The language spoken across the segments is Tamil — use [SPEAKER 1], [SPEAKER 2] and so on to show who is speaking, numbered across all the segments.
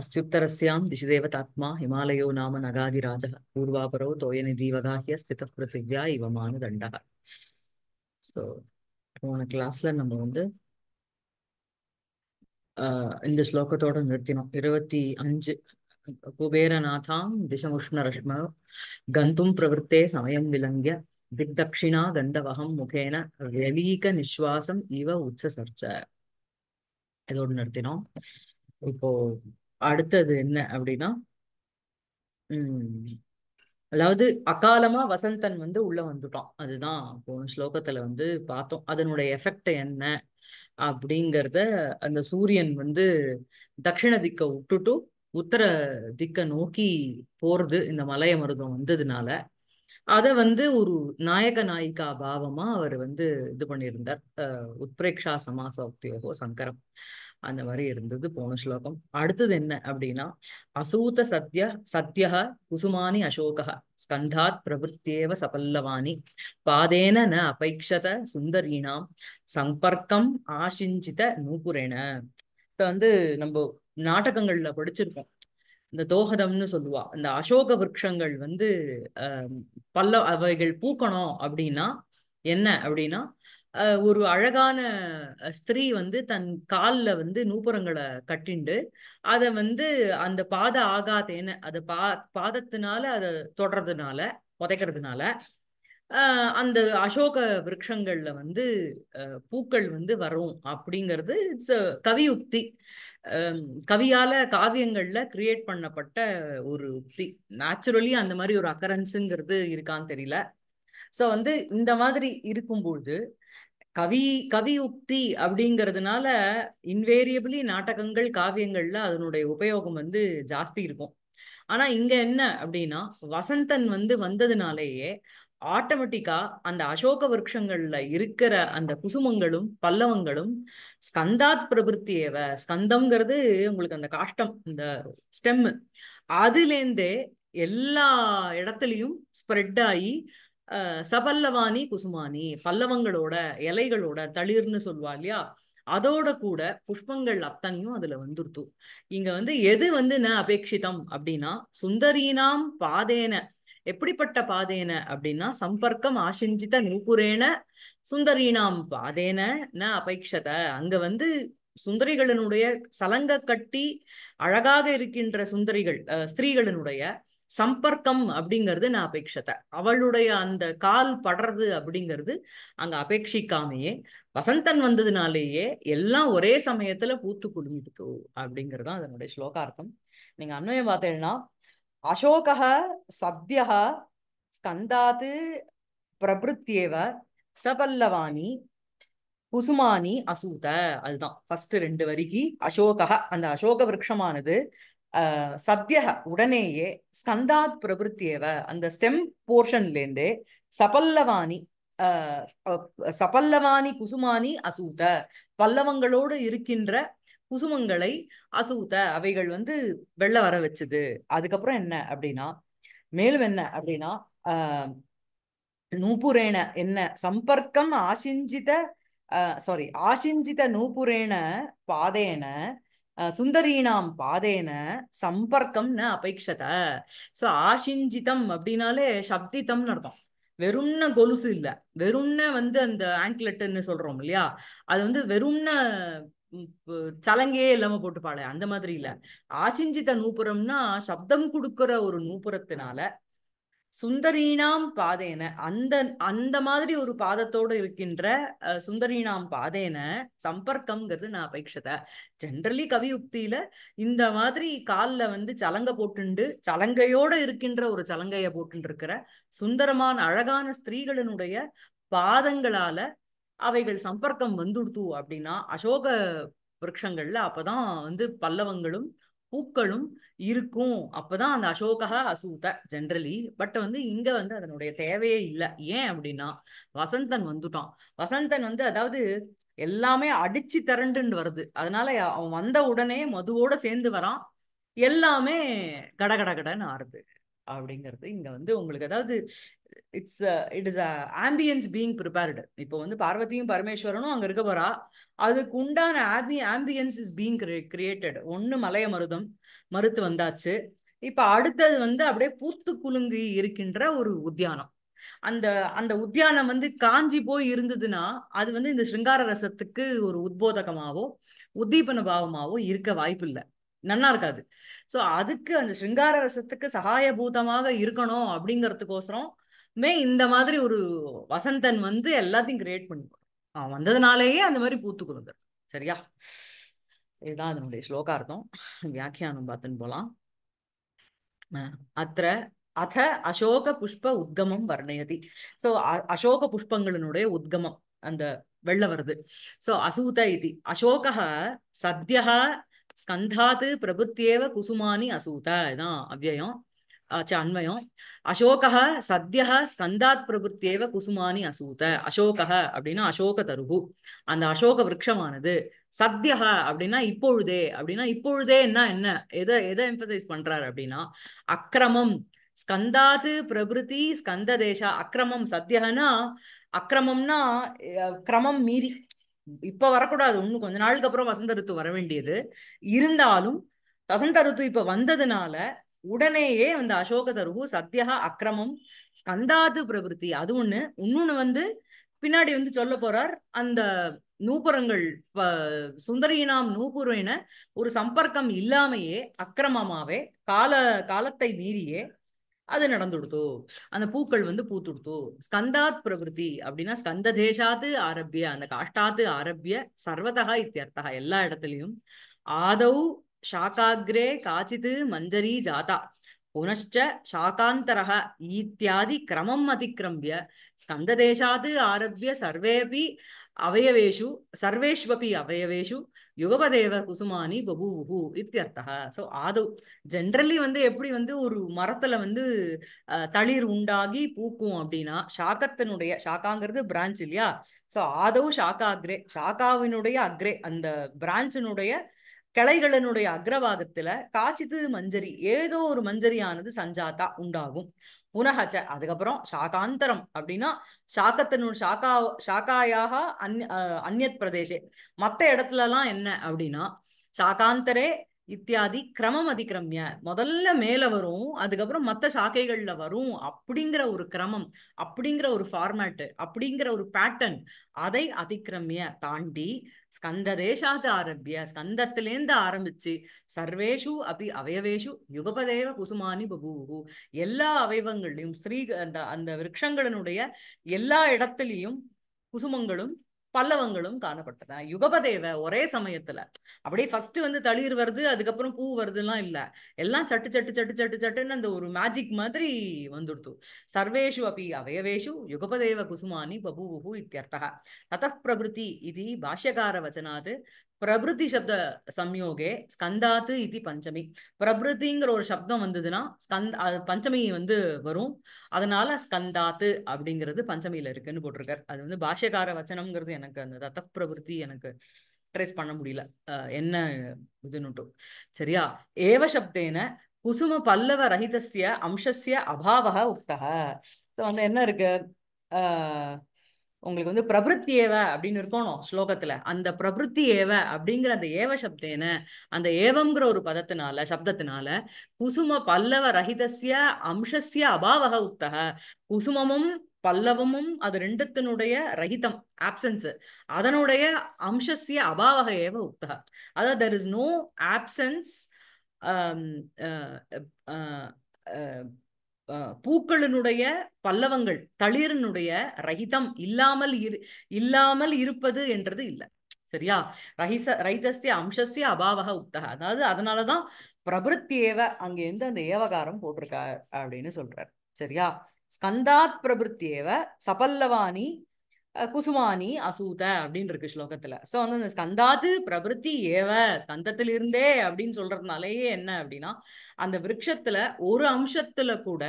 [SPEAKER 1] அஸ்தியுத்தரஸ்யாம் अस्त्युत्तरस्यां दिशिदेवतात्मा हिमालयो नाम பூர்வாபரோ தோயனி तोयनिधीवगाह्य ஸ்தித பிருத்திவ்யா இவமான தண்டக ஸோ போன கிளாஸ்ல நம்ம வந்து இந்த ஸ்லோகத்தோட நிறுத்தினோம் இருபத்தி அஞ்சு குபேரநாதாம் திசமுஷ்ணரஷ்ம கந்தும் பிரவருத்தே சமயம் விளங்கிய திக்தக்ஷிணா கந்தவகம் முகேன வெளிக நிஸ்வாசம் இவ உச்ச சர்ச்ச இதோடு நிறுத்தினோம் இப்போ அடுத்தது என்ன அப்படின்னா உம் அதாவது அகாலமா வசந்தன் வந்து உள்ள வந்துட்டான் அதுதான் போன ஸ்லோகத்துல வந்து பார்த்தோம் அதனுடைய எஃபெக்ட் என்ன அப்படிங்கிறத அந்த சூரியன் வந்து தட்சிண திக்கை விட்டுட்டும் உத்தர திக்கை நோக்கி போறது இந்த மலைய மருதம் வந்ததுனால அதை வந்து ஒரு நாயக நாயிகா பாவமா அவர் வந்து இது பண்ணியிருந்தார் உத்ரேக்ஷா சமாசோக்தியோகோ சங்கரம் அந்த மாதிரி இருந்தது போன ஸ்லோகம் அடுத்தது என்ன அப்படின்னா அசூத சத்ய சத்யா குசுமானி அசோக ஸ்கந்தாத் பிரபுத்தேவ சபல்லவானி பாதேன ந அபைக்ஷத சுந்தரீனாம் சம்பர்க்கம் ஆசிஞ்சித நூபுரேன வந்து நம்ம நாடகங்கள்ல படிச்சிருக்கோம் இந்த தோகதம்னு சொல்லுவா இந்த அசோக விரக்ஷங்கள் வந்து பல்ல அவைகள் பூக்கணும் அப்படின்னா என்ன அப்படின்னா ஒரு அழகான ஸ்திரீ வந்து தன் காலில் வந்து நூபுரங்களை கட்டிண்டு அதை வந்து அந்த பாத ஆகாதேன அதை பா பாதத்தினால அதை தொடுறதுனால புதைக்கிறதுனால அந்த அசோக விருட்சங்கள்ல வந்து பூக்கள் வந்து வரும் அப்படிங்கிறது இட்ஸ் கவி உக்தி கவியால காவியங்கள்ல கிரியேட் பண்ணப்பட்ட ஒரு உக்தி நேச்சுரலி அந்த மாதிரி ஒரு அக்கரன்ஸுங்கிறது இருக்கான்னு தெரியல ஸோ வந்து இந்த மாதிரி இருக்கும்பொழுது கவி கவி உக்தி அப்படிங்கிறதுனால இன்வேரியபிளி நாடகங்கள் காவியங்கள்ல அதனுடைய உபயோகம் வந்து ஜாஸ்தி இருக்கும் ஆனா இங்க என்ன அப்படின்னா வசந்தன் வந்து வந்ததுனாலேயே ஆட்டோமேட்டிக்கா அந்த அசோக விரக்ஷங்கள்ல இருக்கிற அந்த குசுமங்களும் பல்லவங்களும் ஸ்கந்தாத் பிரபுத்தியவ ஸ்கந்தம்ங்கிறது உங்களுக்கு அந்த காஷ்டம் இந்த ஸ்டெம் அதுலேருந்தே எல்லா இடத்துலயும் ஸ்ப்ரெட் ஆகி சபல்லவாணி குசுமானி பல்லவங்களோட இலைகளோட தளிர்னு சொல்லுவா இல்லையா அதோட கூட புஷ்பங்கள் அத்தனையும் அதுல வந்துருத்து இங்க வந்து எது வந்து ந அபேட்சிதம் அப்படின்னா சுந்தரீனாம் பாதேன எப்படிப்பட்ட பாதேன அப்படின்னா சம்பர்க்கம் ஆசிஞ்சித நூபுரேன சுந்தரீனாம் பாதேன ந அபேட்சத அங்க வந்து சுந்தரிகளினுடைய சலங்க கட்டி அழகாக இருக்கின்ற சுந்தரிகள் ஸ்திரீகளினுடைய சம்பர்க்கம் அப்படிங்கிறது நான் அபேட்சத்தை அவளுடைய அந்த கால் படுறது அப்படிங்கிறது அங்க அபேட்சிக்காமையே வசந்தன் வந்ததுனாலேயே எல்லாம் ஒரே சமயத்துல பூத்து குடுமிடுத்து அப்படிங்கிறது தான் அதனுடைய ஸ்லோகார்த்தம் நீங்க அண்மையை பார்த்தீங்கன்னா அசோக சத்ய ஸ்கந்தாது பிரபுத்தியவ சபல்லவாணி குசுமானி அசூத அதுதான் ஃபர்ஸ்ட் ரெண்டு வரிக்கு அசோகா அந்த அசோக விரக்ஷமானது சத்ய உடனேயே ஸ்கந்தாத் பிரபுத்தியவ அந்த ஸ்டெம் போர்ஷன்லேருந்தே சபல்லவாணி சபல்லவாணி குசுமானி அசூத பல்லவங்களோடு இருக்கின்ற குசுமங்களை அசூத அவைகள் வந்து வெள்ள வர வச்சுது அதுக்கப்புறம் என்ன அப்படின்னா மேலும் என்ன அப்படின்னா நூபுரேன என்ன சம்பர்க்கம் ஆசிஞ்சித சாரி ஆசிஞ்சித நூபுரேன பாதேன சுந்தரீனாம் பாதேன சம்பர்க்கம்னு அபேட்சத ஸோ ஆசிஞ்சிதம் அப்படின்னாலே சப்தித்தம்னு அர்த்தம் வெறும்ன கொலுசு இல்லை வெறும்ன வந்து அந்த ஆங்கிலெட்டுன்னு சொல்றோம் இல்லையா அது வந்து வெறும்ன சலங்கையே இல்லாம போட்டு பாட அந்த மாதிரி இல்ல ஆசிஞ்சித நூபுரம்னா சப்தம் கொடுக்கிற ஒரு நூபுரத்தினால சுந்தரீனாம் பாதேன அந்த அந்த மாதிரி ஒரு பாதத்தோடு இருக்கின்ற சுந்தரீனாம் பாதேன சம்பர்க்கம்ங்கிறது நான் அபேட்சத ஜென்ரலி கவி உக்தியில இந்த மாதிரி காலில் வந்து சலங்கை போட்டுண்டு சலங்கையோடு இருக்கின்ற ஒரு சலங்கையை போட்டு இருக்கிற சுந்தரமான அழகான ஸ்திரீகளினுடைய பாதங்களால அவைகள் சம்பர்க்கம் வந்துடுத்து அப்படின்னா அசோக விரக்ஷங்கள்ல அப்பதான் வந்து பல்லவங்களும் பூக்களும் இருக்கும் அப்பதான் அந்த அசோகா அசூத ஜென்ரலி பட் வந்து இங்க வந்து அதனுடைய தேவையே இல்லை ஏன் அப்படின்னா வசந்தன் வந்துட்டான் வசந்தன் வந்து அதாவது எல்லாமே அடிச்சு திரண்டுன்னு வருது அதனால அவன் வந்த உடனே மதுவோட சேர்ந்து வரான் எல்லாமே கடகடகடன்னு ஆறுது அப்படிங்கிறது இங்க வந்து உங்களுக்கு அதாவது it's it is ambience being prepared இப்போ வந்து பார்வதியும் பரமேஸ்வரனும் அங்க இருக்க போறா அதுக்கு உண்டான ஆபி ஆம்பியன்ஸ் இஸ் பீங் கிரியேட்டட் ஒன்னு மலைய மருதம் மறுத்து வந்தாச்சு இப்ப அடுத்தது வந்து அப்படியே பூத்து குலுங்கி இருக்கின்ற ஒரு உத்தியானம் அந்த அந்த உத்தியானம் வந்து காஞ்சி போய் இருந்ததுன்னா அது வந்து இந்த சிங்கார ரசத்துக்கு ஒரு உத்போதகமாவோ உத்தீபன பாவமாவோ இருக்க வாய்ப்பு இல்லை நன்னா இருக்காது ஸோ அதுக்கு அந்த சிங்கார ரசத்துக்கு பூதமாக இருக்கணும் அப்படிங்கிறதுக்கோசரம் மே இந்த மாதிரி ஒரு வசந்தன் வந்து எல்லாத்தையும் கிரியேட் பண்ணி அவன் வந்ததுனாலேயே அந்த மாதிரி பூத்து கொடுங்கிறது சரியா இதுதான் அதனுடைய ஸ்லோகார்த்தம் வியாக்கியானம் பார்த்துன்னு போலாம் அத்த அத அசோக புஷ்ப உத்கமம் வர்ணயதி ஸோ அசோக புஷ்பங்களினுடைய உத்கமம் அந்த வெள்ள வருது ஸோ அசூத இது அசோக சத்யா ஸ்கந்தாத்து பிரபுத்தியேவ குசுமானி அசூத இதான் அவ்வயம் அன்வயம் அசோகா சத்ய ஸ்கந்தாத் பிரபுத்தியேவ குசுமானி அசூத அசோகா அப்படின்னா அசோக தருகு அந்த அசோக விரக்ஷமானது சத்தியா அப்படின்னா இப்பொழுதே அப்படின்னா இப்பொழுதே என்ன என்ன எதை எதை எம்பசைஸ் பண்றாரு அப்படின்னா அக்கிரமம் ஸ்கந்தாத்து பிரபுத்தி ஸ்கந்த தேசா அக்கிரமம் சத்யன்னா அக்கிரமம்னா கிரமம் மீறி இப்ப வரக்கூடாது இன்னும் கொஞ்ச நாளுக்கு அப்புறம் வசந்த ருத்து வர வேண்டியது இருந்தாலும் வசந்த ருத்து இப்ப வந்ததுனால உடனேயே அந்த அசோக தருகு சத்தியா அக்கிரமம் ஸ்கந்தாது பிரபுத்தி அது ஒண்ணு இன்னொன்னு வந்து பின்னாடி வந்து சொல்ல போறார் அந்த நூபுரங்கள் சுந்தரியினாம் நூபுரின ஒரு சம்பர்க்கம் இல்லாமையே அக்கிரமமாவே கால காலத்தை மீறியே அது நடந்துடுத்து அந்த பூக்கள் வந்து பூத்துடுத்து ஸ்கந்தாத் பிரவருத்தி அப்படின்னா ஸ்கந்த தேசாத்து ஆரம்பிய அந்த காஷ்டாத்து ஆரம்பிய சர்வதா இத்தியர்த்தா எல்லா இடத்துலையும் ஆதௌ சாக்காகிரே காச்சித்து மஞ்சரி ஜாதா புனச்ச சாகாந்தரக ஈத்தியாதி கிரமம் அதிக்கிரம்பிய ஸ்கந்த தேசாத்து ஆரம்பிய சர்வேபி அவயவேஷு சர்வேஷ்வபி அவயவேஷு யுகபதேவ குசுமானி பபூஹு இத்தியர்த்தா ஸோ அது ஜென்ரலி வந்து எப்படி வந்து ஒரு மரத்துல வந்து தளிர் உண்டாகி பூக்கும் அப்படின்னா சாக்கத்தினுடைய சாக்காங்கிறது பிரான்ச் இல்லையா ஸோ ஆதவு சாக்கா அக்ரே சாக்காவினுடைய அக்ரே அந்த பிரான்ச்சினுடைய கிளைகளினுடைய அக்ரவாகத்துல காய்ச்சித்து மஞ்சரி ஏதோ ஒரு மஞ்சரியானது சஞ்சாத்தா உண்டாகும் புனகச்ச அதுக்கப்புறம் சாகாந்தரம் அப்படின்னா சாக்கத்தினு சாக்கா சாக்காயாக அந்ய அந்நத் பிரதேசே மற்ற இடத்துலலாம் என்ன அப்படின்னா சாகாந்தரே இத்தியாதி கிரமம் அதிக்கிரமிய முதல்ல மேல வரும் அதுக்கப்புறம் மற்ற சாக்கைகள்ல வரும் அப்படிங்கிற ஒரு கிரமம் அப்படிங்கிற ஒரு ஃபார்மேட்டு அப்படிங்கிற ஒரு பேட்டர்ன் அதை அதிக்கிரமிய தாண்டி ஸ்கந்த தேசாத்து ஆரம்பிய ஸ்கந்தத்திலேந்து ஆரம்பிச்சு சர்வேஷு அப்படி அவயவேஷு யுகபதேவ குசுமானி பபூ எல்லா அவயவங்களையும் ஸ்ரீ அந்த அந்த விரக்ஷங்களினுடைய எல்லா இடத்துலையும் குசுமங்களும் பல்லவங்களும் காணப்பட்டன யுகபதேவ ஒரே சமயத்துல அப்படியே ஃபர்ஸ்ட் வந்து தளிர் வருது அதுக்கப்புறம் பூ வருதுலாம் இல்ல எல்லாம் சட்டு சட்டு சட்டு சட்டு சட்டுன்னு அந்த ஒரு மேஜிக் மாதிரி வந்துடுத்து சர்வேஷு அப்பி அவயவேஷு யுகபதேவ குசுமானி பபூபு இத்தியர்த்தக தத பிரபுதி இது பாஷ்யகார வச்சனாது சப்த சம்யோகே ஸ்கந்தாத்து இது பஞ்சமி பிரபிருத்திங்கிற ஒரு சப்தம் வந்ததுன்னா ஸ்கந்த் பஞ்சமி வந்து வரும் அதனால ஸ்கந்தாத்து அப்படிங்கிறது பஞ்சமியில இருக்குன்னு போட்டிருக்காரு அது வந்து பாஷ்யகார வச்சனம்ங்கிறது எனக்கு அந்த ரத்த பிரபுத்தி எனக்கு ட்ரேஸ் பண்ண முடியல என்ன இதுன்னுட்டு சரியா ஏவ சப்தேன குசும பல்லவ ரஹிதசிய அம்சசிய அபாவக உத்தக வந்து என்ன இருக்கு ஆஹ் உங்களுக்கு வந்து பிரபுத்தி ஏவ அப்படின்னு இருக்கணும் ஸ்லோகத்துல அந்த பிரபுத்தி ஏவ அப்படிங்கிற அந்த ஏவ சப்தேன அந்த ஏவம்ங்கிற ஒரு பதத்தினால சப்தத்தினால குசும பல்லவ ரஹிதசிய அம்சசிய அபாவக உத்தக குசுமமும் பல்லவமும் அது ரெண்டுத்தினுடைய ரஹிதம் ஆப்சன்ஸ் அதனுடைய அம்சசிய அபாவக ஏவ உத்தக அதாவது தெர் இஸ் நோ ஆப்சன்ஸ் பூக்களினுடைய பல்லவங்கள் தளிரினுடைய ரகிதம் இல்லாமல் இரு இல்லாமல் இருப்பது என்றது இல்லை சரியா ரஹிச ரைதஸ்திய அம்சஸ்திய அபாவக உத்தக அதாவது அதனாலதான் பிரபுத்தியேவ அங்க அங்கிருந்து அந்த ஏவகாரம் போட்டிருக்கார் அப்படின்னு சொல்றார் சரியா ஸ்கந்தாத் ஏவ சபல்லவானி குசுவானி அசூத அப்படின்னு இருக்கு ஸ்லோகத்துல சோ வந்து அந்த ஸ்கந்தாது பிரவருத்தி ஏவ ஸ்கந்தத்திலிருந்தே அப்படின்னு சொல்றதுனாலயே என்ன அப்படின்னா அந்த விருட்சத்துல ஒரு அம்சத்துல கூட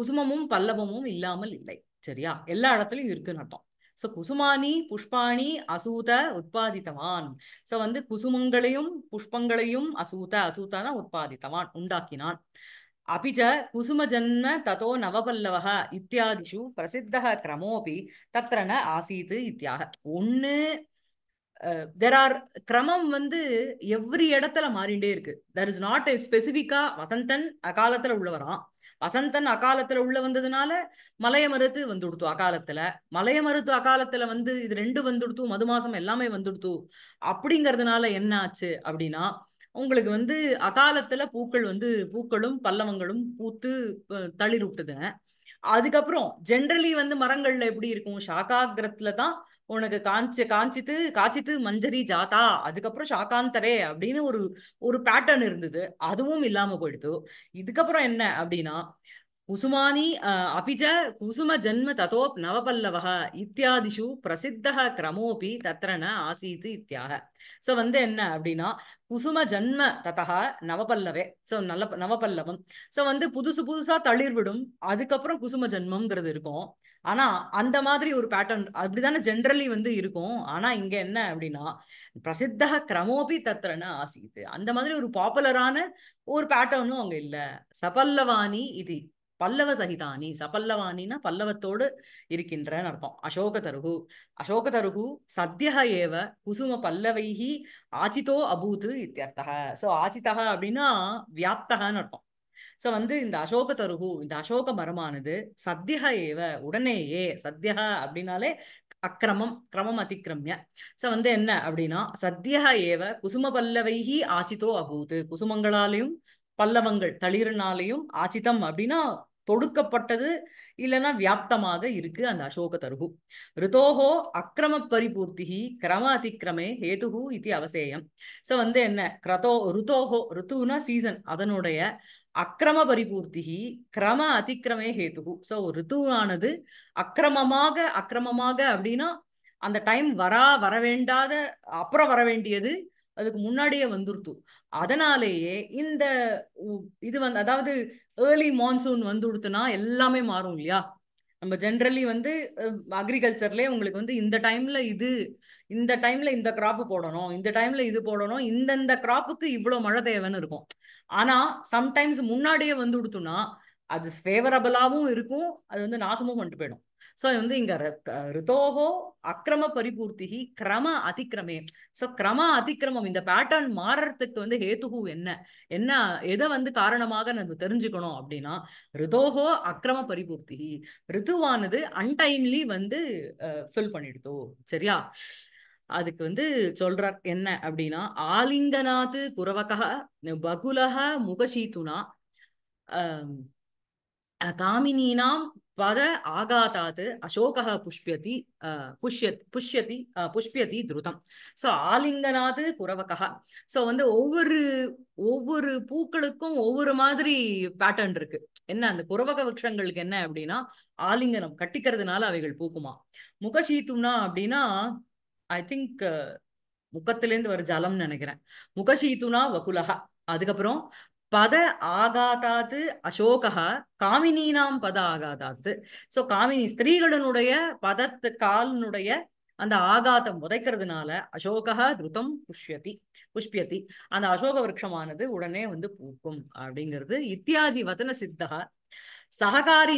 [SPEAKER 1] குசுமமும் பல்லவமும் இல்லாமல் இல்லை சரியா எல்லா இடத்துலயும் இருக்குன்னு அர்த்தம் ஸோ குசுமானி புஷ்பாணி அசூத உற்பாதித்தவான் ஸோ வந்து குசுமங்களையும் புஷ்பங்களையும் அசூத அசூதான உற்பாதித்தவான் உண்டாக்கினான் அப்பிச்ச குசுமஜன்ம ததோ நவபல்லவ नवपल्लवः இத்தியாதிஷு பிரசித்த கிரமோபி தத்திர ந ஆசீத் இத்தியாக ஒன்னு தெர் ஆர் கிரமம் வந்து எவ்ரி இடத்துல மாறிண்டே இருக்கு தர் இஸ் நாட் ஸ்பெசிஃபிக்கா வசந்தன் அகாலத்துல உள்ளவரான் வசந்தன் அகாலத்துல உள்ள வந்ததுனால மலைய மருத்து வந்துடுத்து அகாலத்துல மலைய மருத்து அகாலத்துல வந்து இது ரெண்டு வந்துடுத்து மது மாசம் எல்லாமே வந்துடுத்து அப்படிங்கிறதுனால என்ன ஆச்சு அப்படின்னா உங்களுக்கு வந்து அகாலத்துல பூக்கள் வந்து பூக்களும் பல்லவங்களும் பூத்து விட்டுது அதுக்கப்புறம் ஜென்ரலி வந்து மரங்கள்ல எப்படி இருக்கும் சாகாகிரத்துல தான் உனக்கு காஞ்சி காஞ்சித்து காய்ச்சித்து மஞ்சரி ஜாதா அதுக்கப்புறம் சாக்காந்தரே அப்படின்னு ஒரு ஒரு பேட்டர்ன் இருந்தது அதுவும் இல்லாம போயிடுது இதுக்கப்புறம் என்ன அப்படின்னா குசுமானி अपि च कुसुमजन्म ततोप् नवपल्लवः இத்தியாதிஷு பிரசித்தக கிரமோபி தத்திரன ஆசீத்து இத்தியாக ஸோ வந்து என்ன அப்படின்னா குசும ஜன்ம ததா நவபல்லவே ஸோ நல்ல நவபல்லவம் ஸோ வந்து புதுசு புதுசா தளிர்விடும் அதுக்கப்புறம் குசும ஜன்மம்ங்கிறது இருக்கும் ஆனா அந்த மாதிரி ஒரு பேட்டர்ன் அப்படிதானே ஜென்ரலி வந்து இருக்கும் ஆனா இங்க என்ன அப்படின்னா பிரசித்தக கிரமோபி தத்திரன ஆசீத்து அந்த மாதிரி ஒரு பாப்புலரான ஒரு பேட்டர்னும் அங்க இல்லை சபல்லவானி இது பல்லவ சகிதானி சபல்லவானினா பல்லவத்தோடு இருக்கின்றன்னு அர்த்தம் அசோக தருகு அசோக தருகு சத்தியக ஏவ குசும பல்லவைஹி ஆச்சிதோ அபூத்து இத்தியர்த்தக ஸோ ஆச்சிதா அப்படின்னா வியாப்தகன்னு அர்த்தம் ஸோ வந்து இந்த அசோக தருகு இந்த அசோக மரமானது சத்தியக ஏவ உடனேயே சத்தியக அப்படின்னாலே அக்கிரமம் கிரமம் அதிக்கிரமிய ஸோ வந்து என்ன அப்படின்னா சத்தியக ஏவ குசும பல்லவைஹி ஆச்சிதோ அபூத்து குசுமங்களாலையும் பல்லவங்கள் தளிர்னாலையும் ஆச்சிதம் அப்படின்னா தொடுக்கப்பட்டது இல்லைன்னா வியாப்தமாக இருக்கு அந்த அசோக தருகு ரிதோகோ அக்கிரம பரிபூர்த்திகி கிரம அதிக்கிரமே ஹேதுகு இது அவசேயம் ஸோ வந்து என்ன கிரதோ ருதோகோ ருத்துனா சீசன் அதனுடைய அக்கிரம பரிபூர்த்திகி கிரம அதிக்கிரமே ஹேதுகு ஸோ ரித்துவானது அக்கிரமமாக அக்கிரமமாக அப்படின்னா அந்த டைம் வரா வரவேண்டாத அப்புறம் வர வேண்டியது அதுக்கு முன்னாடியே வந்துருத்து அதனாலேயே இந்த இது வந்து அதாவது ஏர்லி மான்சூன் வந்துடுத்துனா எல்லாமே மாறும் இல்லையா நம்ம ஜென்ரலி வந்து அக்ரிகல்ச்சர்லேயே உங்களுக்கு வந்து இந்த டைம்ல இது இந்த டைம்ல இந்த கிராப்பு போடணும் இந்த டைம்ல இது போடணும் இந்தந்த கிராப்புக்கு இவ்வளோ மழை தேவைன்னு இருக்கும் ஆனால் சம்டைம்ஸ் முன்னாடியே வந்து கொடுத்தோம்னா அது ஃபேவரபிளாகவும் இருக்கும் அது வந்து நாசமும் பண்ணிட்டு போயிடும் ஸோ வந்து இங்க ரிதோகோ அக்கிரம பரிபூர்த்திகி கிரம அதிக்கிரமே ஸோ கிரம அதிக்கிரமம் இந்த பேட்டர்ன் மாறுறதுக்கு வந்து ஹேத்துகு என்ன என்ன எதை வந்து காரணமாக நம்ம தெரிஞ்சுக்கணும் அப்படின்னா ரிதோஹோ அக்கிரம பரிபூர்த்திகி ரிதுவானது அன்டைம்லி வந்து ஃபில் பண்ணிடுதோ சரியா அதுக்கு வந்து சொல்றார் என்ன அப்படின்னா ஆலிங்கநாத் குரவக பகுலக முகசீத்துனா காமினீனாம் பத ஆகாதாது அசோகா புஷ்பியதி புஷ்யத் புஷ்யதி புஷ்பியதி துருதம் ஸோ ஆலிங்கனாது குறவகா ஸோ வந்து ஒவ்வொரு ஒவ்வொரு பூக்களுக்கும் ஒவ்வொரு மாதிரி பேட்டர்ன் இருக்கு என்ன அந்த குறவக விரங்களுக்கு என்ன அப்படின்னா ஆலிங்கனம் கட்டிக்கிறதுனால அவைகள் பூக்குமா முகசீத்துனா அப்படின்னா ஐ திங்க் முகத்திலேருந்து வர ஜலம்னு நினைக்கிறேன் முகசீத்துனா வகுலகா அதுக்கப்புறம் பத ஆகாதாது அசோகா காமினீனாம் பத ஆகாதாது சோ காமினி ஸ்திரீகளினுடைய பதத்து காலினுடைய அந்த ஆகாதம் உதைக்கிறதுனால அசோகா துருதம் புஷ்யதி புஷ்பியதி அந்த அசோக விரக்ஷமானது உடனே வந்து பூக்கும் அப்படிங்கிறது இத்தியாதி வதன சித்தகா सहकारी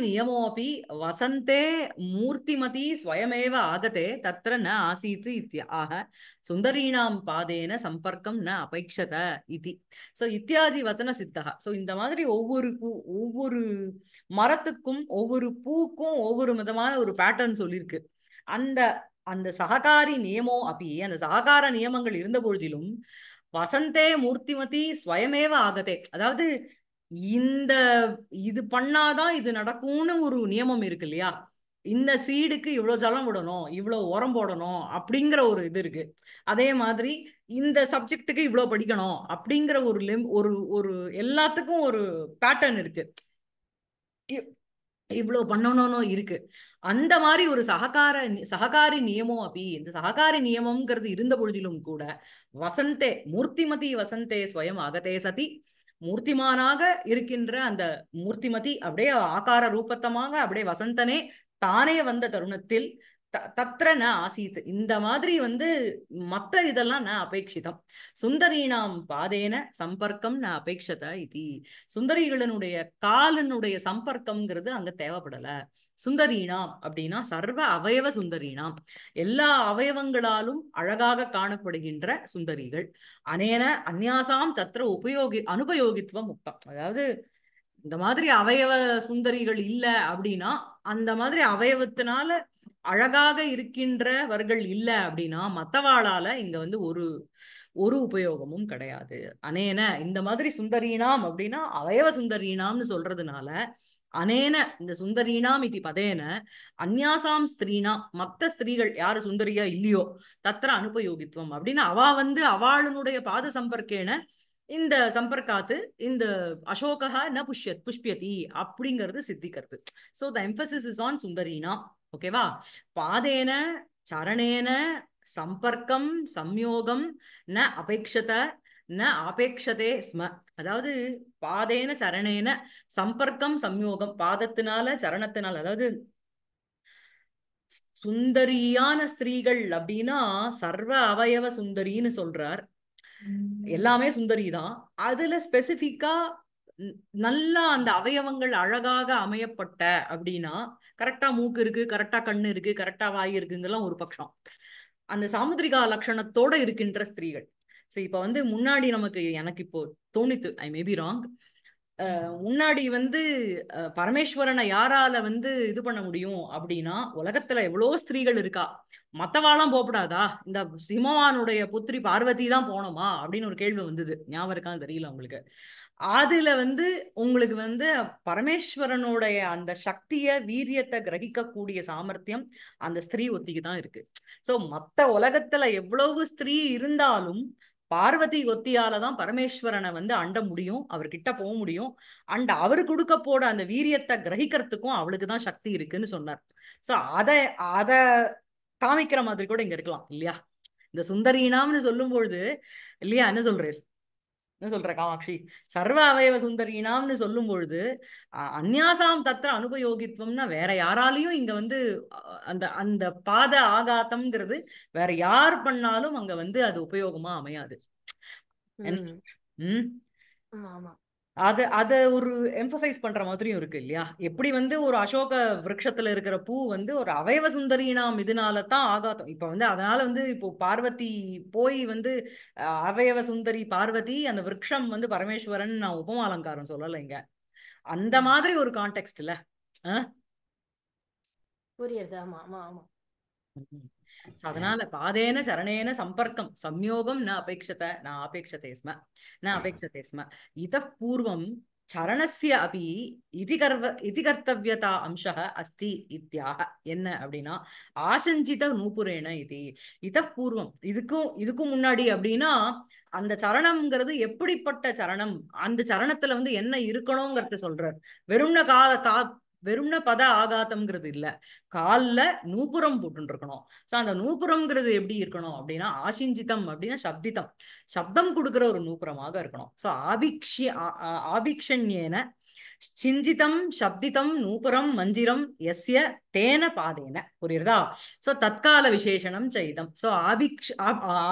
[SPEAKER 1] வசந்தே மூர்த்திமதி ஸ்வயமேவ ஆகதே आगते तत्र न आसीत् ஆக சுந்தரீணாம் பாதேன சம்பர்க்கம் ந அபேட்சத இது ஸோ இத்தியாதி வதன சித்தகா ஸோ இந்த மாதிரி ஒவ்வொரு பூ ஒவ்வொரு மரத்துக்கும் ஒவ்வொரு பூக்கும் ஒவ்வொரு விதமான ஒரு பேட்டர்ன் சொல்லியிருக்கு அந்த அந்த சககாரி நியமோ அப்படி அந்த சககார நியமங்கள் இருந்த பொழுதிலும் வசந்தே மூர்த்திமதி ஸ்வயமேவ ஆகதே அதாவது இந்த இது பண்ணாதான் இது நடக்கும்னு ஒரு நியமம் இருக்கு இல்லையா இந்த சீடுக்கு இவ்வளோ ஜலம் விடணும் இவ்வளோ உரம் போடணும் அப்படிங்கிற ஒரு இது இருக்கு அதே மாதிரி இந்த சப்ஜெக்டுக்கு இவ்வளோ படிக்கணும் அப்படிங்கிற ஒரு லிம் ஒரு ஒரு எல்லாத்துக்கும் ஒரு பேட்டர்ன் இருக்கு இவ்வளோ பண்ணணும்னு இருக்கு அந்த மாதிரி ஒரு சககார சககாரி நியமம் அப்படி இந்த சககாரி நியமம்ங்கிறது இருந்த பொழுதிலும் கூட வசந்தே மூர்த்திமதி வசந்தே ஸ்வயம் அகதே சதி மூர்த்திமானாக இருக்கின்ற அந்த மூர்த்திமதி அப்படியே ஆகார ரூபத்தமாக அப்படியே வசந்தனே தானே வந்த தருணத்தில் தத்திர ந ஆசீத் இந்த மாதிரி வந்து மத்த இதெல்லாம் நான் அபேட்சிதம் சுந்தரீனாம் பாதேன சம்பர்க்கம் நான் அபேட்சத இது சுந்தரிகளினுடைய காலினுடைய சம்பர்க்கம்ங்கிறது அங்க தேவைப்படல சுந்தரீனாம் அப்படின்னா சர்வ அவயவ சுந்தரீனாம் எல்லா அவயவங்களாலும் அழகாக காணப்படுகின்ற சுந்தரிகள் அனேன அந்நியாசாம் தத்திர உபயோகி அனுபயோகித்துவம் முக்தம் அதாவது இந்த மாதிரி அவயவ சுந்தரிகள் இல்ல அப்படின்னா அந்த மாதிரி அவயவத்தினால அழகாக இருக்கின்றவர்கள் இல்லை அப்படின்னா மத்தவாளால இங்க வந்து ஒரு ஒரு உபயோகமும் கிடையாது அனேன இந்த மாதிரி சுந்தரீனாம் அப்படின்னா அவயவ சுந்தரீனாம்னு சொல்றதுனால அனேன இந்த சுந்தரீனாம் இது பதேன அந்யாசாம் ஸ்திரீனா மத்த ஸ்திரீகள் யாரு சுந்தரியா இல்லையோ தத்திர அனுபயோகித்துவம் அப்படின்னு அவா வந்து அவளுடைய பாத சம்பர்க்கேன இந்த சம்பர்க்காத்து இந்த அசோகா ந புஷ்யத் புஷ்பியதி அப்படிங்கிறது சித்திக்கிறது so the emphasis is on சுந்தரீனா ஓகேவா பாதேன சரணேன சம்பர்க்கம் சம்யோகம் ந அபேட்சத ந ஆபேக்ஷதே ஸ்ம அதாவது பாதேன சரணேன சம்பர்க்கம் சம்யோகம் பாதத்தினால சரணத்தினால அதாவது சுந்தரியான ஸ்திரீகள் அப்படின்னா சர்வ அவயவ சுந்தரின்னு சொல்றார் எல்லாமே சுந்தரி தான் அதுல ஸ்பெசிபிக்கா நல்லா அந்த அவயவங்கள் அழகாக அமையப்பட்ட அப்படின்னா கரெக்டா மூக்கு இருக்கு கரெக்டா கண்ணு இருக்கு கரெக்டா வாய் இருக்குங்கெல்லாம் ஒரு பட்சம் அந்த சாமுதிரிகா லட்சணத்தோட இருக்கின்ற ஸ்திரீகள் ஸோ இப்போ வந்து முன்னாடி நமக்கு எனக்கு இப்போ தோணித்து ஐ மேபி ராங் முன்னாடி வந்து பரமேஸ்வரனை யாரால வந்து இது பண்ண முடியும் அப்படின்னா உலகத்துல எவ்வளோ ஸ்திரீகள் இருக்கா மத்தவாலாம் போகப்படாதா இந்த சிமவானுடைய புத்திரி பார்வதி தான் போனோமா அப்படின்னு ஒரு கேள்வி வந்தது ஞாபகம் இருக்கான்னு தெரியல உங்களுக்கு அதுல வந்து உங்களுக்கு வந்து பரமேஸ்வரனுடைய அந்த சக்திய வீரியத்தை கிரகிக்க கூடிய சாமர்த்தியம் அந்த ஸ்திரீ ஒத்திக்கு தான் இருக்கு சோ மத்த உலகத்துல எவ்வளவு ஸ்திரீ இருந்தாலும் பார்வதி ஒத்தியால தான் பரமேஸ்வரனை வந்து அண்ட முடியும் அவர்கிட்ட போக முடியும் அண்ட் அவரு கொடுக்க போட அந்த வீரியத்தை கிரகிக்கிறதுக்கும் அவளுக்கு தான் சக்தி இருக்குன்னு சொன்னார் சோ அதை அதை காமிக்கிற மாதிரி கூட இங்க இருக்கலாம் இல்லையா இந்த சுந்தரீனாம்னு சொல்லும் பொழுது இல்லையா என்ன சொல்றேன் சொல்ற காமாட்சி சர்வ அவயவ சுந்தரினாம்னு சொல்லும் பொழுது அந்நியாசாம் தத்திர அனுபயோகித்வம்னா வேற யாராலையும் இங்க வந்து அந்த அந்த பாத ஆகாத்தம்ங்கிறது வேற யார் பண்ணாலும் அங்க வந்து அது உபயோகமா அமையாது உம் ஆமா அது அதை ஒரு எம்பசைஸ் பண்ற மாதிரியும் இருக்கு இல்லையா எப்படி வந்து ஒரு அசோக விரக்ஷத்துல இருக்கிற பூ வந்து ஒரு அவயவ சுந்தரினாம் இதனால தான் இப்ப வந்து அதனால வந்து இப்போ பார்வதி போய் வந்து அவயவ சுந்தரி பார்வதி அந்த விரக்ஷம் வந்து பரமேஸ்வரன் நான் உபமா அலங்காரம் சொல்லலைங்க அந்த மாதிரி ஒரு கான்டெக்ட்ல புரியுது ஆமா ஆமா ஆமா அதனால பாதேன சரணேன சம்பர்க்கம் சம்யோகம் ந அபேட்சத நான் அபேட்சதே ஸ்ம ந அபேட்சதே ஸ்ம இத பூர்வம் சரணசிய அபி இதி கர்வ இதி கர்த்தவியதா அம்ச அஸ்தி இத்தியாக என்ன அப்படின்னா ஆசஞ்சித நூபுரேன இது இத பூர்வம் இதுக்கும் இதுக்கும் முன்னாடி அப்படின்னா அந்த சரணம்ங்கிறது எப்படிப்பட்ட சரணம் அந்த சரணத்துல வந்து என்ன இருக்கணுங்கிறத சொல்றார் வெறும்ன கால கா வெறும்ன பத ஆகாத்தம்ங்கிறது இல்ல காலில் நூபுரம் போட்டுருக்கணும் இருக்கணும் ஸோ அந்த நூபுரம்ங்கிறது எப்படி இருக்கணும் அப்படின்னா ஆசிஞ்சிதம் அப்படின்னா சப்திதம் சப்தம் கொடுக்குற ஒரு நூபுரமாக இருக்கணும் ஸோ ஆபிக்ஷி ஆபிக்ஷண்யேன சிஞ்சிதம் சப்திதம் நூபுரம் மஞ்சிரம் எஸ்ய தேன பாதேன புரியுறதா சோ தற்கால விசேஷனம் செய்தம் ஸோ ஆபிக்ஷ்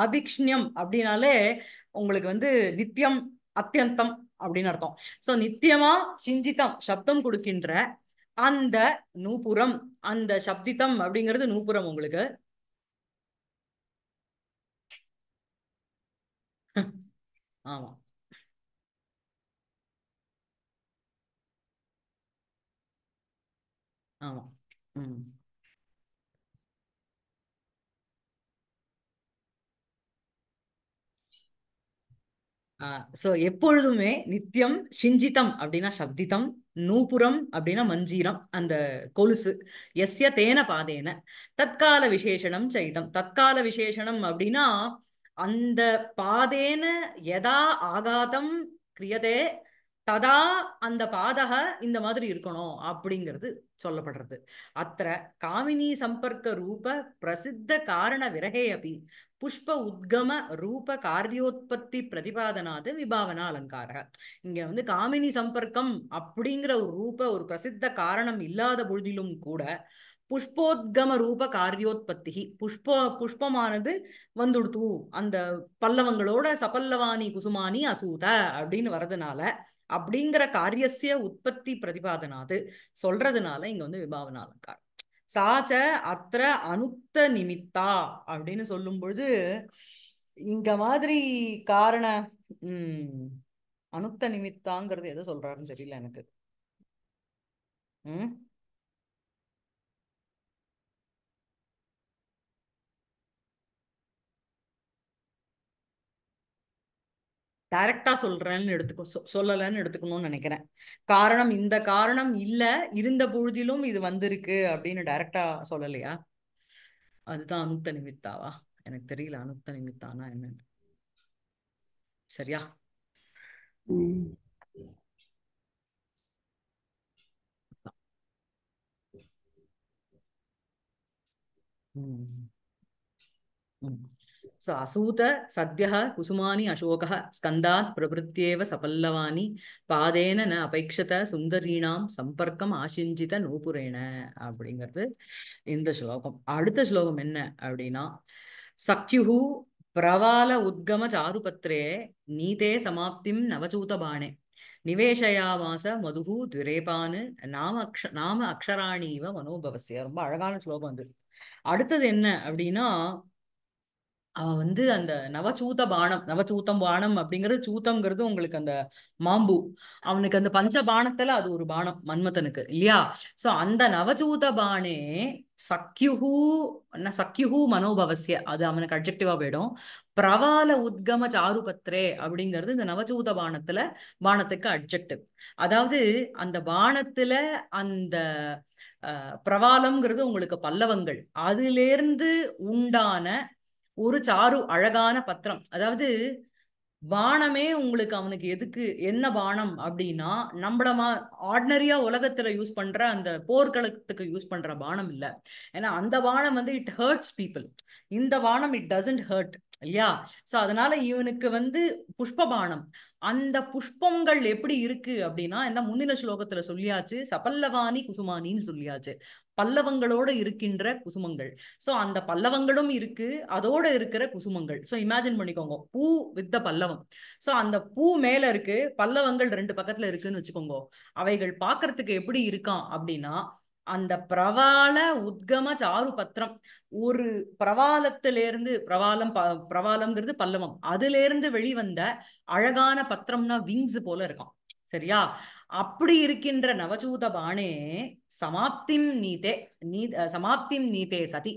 [SPEAKER 1] ஆபிக்ஷ்ணியம் அப்படின்னாலே உங்களுக்கு வந்து நித்தியம் அத்தியந்தம் அப்படின்னு அர்த்தம் சோ நித்தியமா சிஞ்சிதம் சப்தம் கொடுக்கின்ற அந்த நூபுரம் அந்த சப்திதம் அப்படிங்கிறது நூபுரம் உங்களுக்கு ஆமா ஆமா ம் சோ எப்பொழுதுமே நித்தியம் சிஞ்சிதம் அப்படின்னா சப்திதம் நூபுரம் அப்படின்னா மஞ்சீரம் அந்த கொலுசு எஸ்ய தேன பாதேன தற்கால விசேஷனம் செய்தம் தற்கால விசேஷனம் அப்படின்னா அந்த பாதேன எதா ஆகாதம் கிரியதே ததா அந்த பாதக இந்த மாதிரி இருக்கணும் அப்படிங்கிறது சொல்லப்படுறது அத்த காமினி சம்பர்க்க ரூப பிரசித்த காரண விரகே அப்படி புஷ்ப உத்கம ரூப காரியோத்பத்தி பிரதிபாதனாது விபாவன அலங்கார இங்க வந்து காமினி சம்பர்க்கம் அப்படிங்கிற ஒரு ரூப ஒரு பிரசித்த காரணம் இல்லாத பொழுதிலும் கூட புஷ்போத்கம ரூப காரியோத்பத்தி புஷ்ப புஷ்பமானது வந்துடுத்து அந்த பல்லவங்களோட சபல்லவாணி குசுமானி அசூத அப்படின்னு வரதுனால அப்படிங்கிற காரியசிய உற்பத்தி பிரதிபாதனாது சொல்றதுனால இங்க வந்து விபாவன அலங்காரம் சாச்ச அத்திர அனுத்த நிமித்தா அப்படின்னு சொல்லும் பொழுது இங்க மாதிரி காரண உம் அனுத்த நிமித்தாங்கிறது எதை சொல்றாருன்னு தெரியல எனக்கு உம் டைரக்டா சொல்றேன்னு எடுத்துக்கோ சொல்லலைன்னு எடுத்துக்கணும்னு நினைக்கிறேன் காரணம் இந்த காரணம் இல்ல இருந்த பொழுதிலும் இது வந்திருக்கு அப்படின்னு டைரக்டா சொல்லலையா அதுதான் அனுப்த நிமித்தாவா எனக்கு தெரியல அனுப்த நிமித்தானா என்னன்னு சரியா ம் ம் அசூத்த असूत குசுமானி அசோக ஸ்கந்தாத் பிரபுத்தியேவ சபல்லவானி பாதேன ந அபேட்சத சுந்தரீணாம் சம்பர்க்கம் ஆசிஞ்சித நூபுரேன அப்படிங்கிறது இந்த ஸ்லோகம் அடுத்த ஸ்லோகம் என்ன அப்படின்னா சக்யுஹு பிரவால உத்கம சாருபத்ரே நீதே சமாப்திம் நவச்சூதபாணே நிவேஷயாமாச மதுகு துரேபானு நாம அக்ஷ நாம அக்ஷராணி இவ மனோபவசிய ரொம்ப அழகான ஸ்லோகம் வந்து அடுத்தது என்ன அப்படின்னா அவ வந்து அந்த நவச்சூத்த பானம் நவச்சூத்தம் பானம் அப்படிங்கிறது சூத்தம்ங்கிறது உங்களுக்கு அந்த மாம்பு அவனுக்கு அந்த பஞ்ச பானத்துல அது ஒரு பானம் மன்மதனுக்கு இல்லையா சோ அந்த நவச்சூத பானே சக்யுஹூ சக்யுஹூ மனோபவசிய அது அவனுக்கு அப்ஜெக்டிவா போயிடும் பிரவால உத்கம சாருபத்ரே அப்படிங்கிறது இந்த நவச்சூத பானத்துல பானத்துக்கு அப்ஜெக்டிவ் அதாவது அந்த பானத்துல அந்த பிரவாலம்ங்கிறது உங்களுக்கு பல்லவங்கள் இருந்து உண்டான ஒரு சாரு அழகான பத்திரம் அதாவது பானமே உங்களுக்கு அவனுக்கு எதுக்கு என்ன பானம் அப்படின்னா நம்மளமா ஆர்டினரியா உலகத்துல யூஸ் பண்ற அந்த போர்க்களத்துக்கு யூஸ் பண்ற பானம் இல்ல ஏன்னா அந்த பானம் வந்து இட் ஹர்ட்ஸ் பீப்புள் இந்த பானம் இட் டசன்ட் ஹர்ட் இல்லையா சோ அதனால இவனுக்கு வந்து புஷ்ப பானம் அந்த புஷ்பங்கள் எப்படி இருக்கு அப்படின்னா இந்த முன்னில ஸ்லோகத்துல சொல்லியாச்சு சபல்லவாணி குசுமானின்னு சொல்லியாச்சு பல்லவங்களோட இருக்கின்ற குசுமங்கள் ஸோ அந்த பல்லவங்களும் இருக்கு அதோட இருக்கிற குசுமங்கள் ஸோ இமேஜின் பண்ணிக்கோங்க பூ வித் த பல்லவம் ஸோ அந்த பூ மேல இருக்கு பல்லவங்கள் ரெண்டு பக்கத்துல இருக்குன்னு வச்சுக்கோங்க அவைகள் பாக்குறதுக்கு எப்படி இருக்கான் அப்படின்னா அந்த பிரவால உத்கம சாரு பத்திரம் ஒரு பிரவாலத்திலேருந்து பிரவாலம் பிரவாலம்ங்கிறது பல்லவம் அதுலேருந்து வெளிவந்த அழகான பத்திரம்னா விங்ஸ் போல இருக்கும் சரியா அப்படி இருக்கின்ற நவஜூத பானே சமாப்திம் நீதே நீ சமாப்திம் நீதே சதி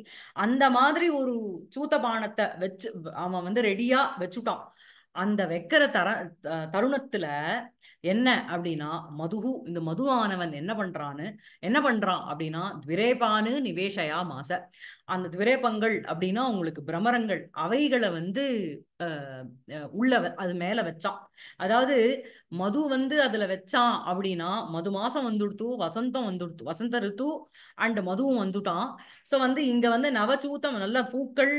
[SPEAKER 1] அந்த மாதிரி ஒரு சூத்த பானத்தை வச்சு அவன் வந்து ரெடியா வச்சுட்டான் அந்த வைக்கிற தர தருணத்துல என்ன அப்படின்னா மதுகு இந்த மதுவானவன் என்ன பண்றான்னு என்ன பண்றான் அப்படின்னா துரேபானு நிவேஷயா மாச அந்த துவிரேபங்கள் அப்படின்னா உங்களுக்கு பிரமரங்கள் அவைகளை வந்து உள்ள அது மேல வச்சான் அதாவது மது வந்து அதுல வச்சான் அப்படின்னா மது மாசம் வந்துடுத்து வசந்தம் வந்துடுத்து வசந்த ரித்து அண்ட் மதுவும் வந்துட்டான் ஸோ வந்து இங்க வந்து நவச்சூத்தம் நல்ல பூக்கள்